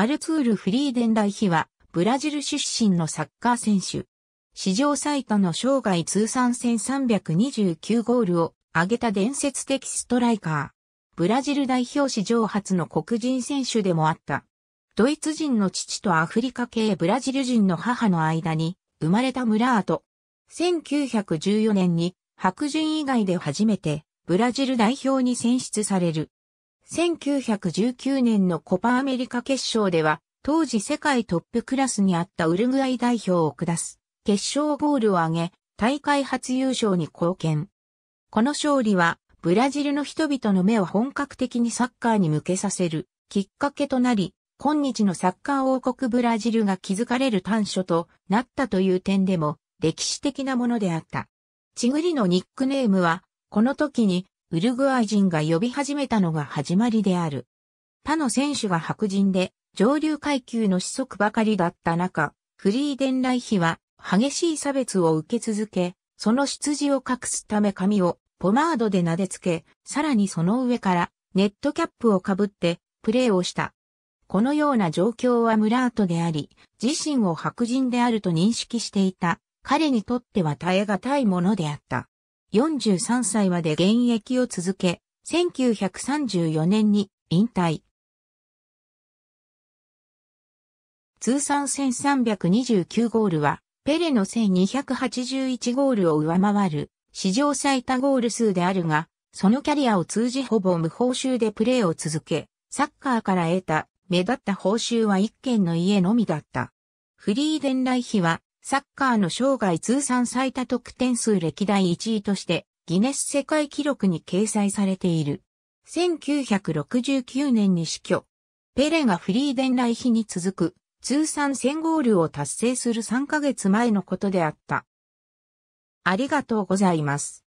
アルツール・フリーデン大妃は、ブラジル出身のサッカー選手。史上最多の生涯通算1329ゴールを挙げた伝説的ストライカー。ブラジル代表史上初の黒人選手でもあった。ドイツ人の父とアフリカ系ブラジル人の母の間に生まれたムラート。1914年に白人以外で初めてブラジル代表に選出される。1919年のコパアメリカ決勝では、当時世界トップクラスにあったウルグアイ代表を下す、決勝ゴールを挙げ、大会初優勝に貢献。この勝利は、ブラジルの人々の目を本格的にサッカーに向けさせる、きっかけとなり、今日のサッカー王国ブラジルが築かれる端緒となったという点でも、歴史的なものであった。ちぐりのニックネームは、この時にウルグアイ人が呼び始めたのが始まりである。他の選手が白人で、上流階級の子息ばかりだった中、フリーデンライヒは激しい差別を受け続け、その出自を隠すため髪をポマードで撫でつけ、さらにその上からネットキャップをかぶってプレーをした。このような状況はムラートであり、自身を白人であると認識していた彼にとっては耐え難いものであった。43歳まで現役を続け、1934年に引退。通算1329ゴールは、ペレの1281ゴールを上回る、史上最多ゴール数であるが、そのキャリアを通じほぼ無報酬でプレーを続け、サッカーから得た目立った報酬は一軒の家のみだった。フリーデン来費はサッカーの生涯通算最多得点数歴代1位として、ギネス世界記録に掲載されている。1969年に死去。ペレがフリーデン来日に続く、通算1000ゴールを達成する3ヶ月前のことであった。ありがとうございます。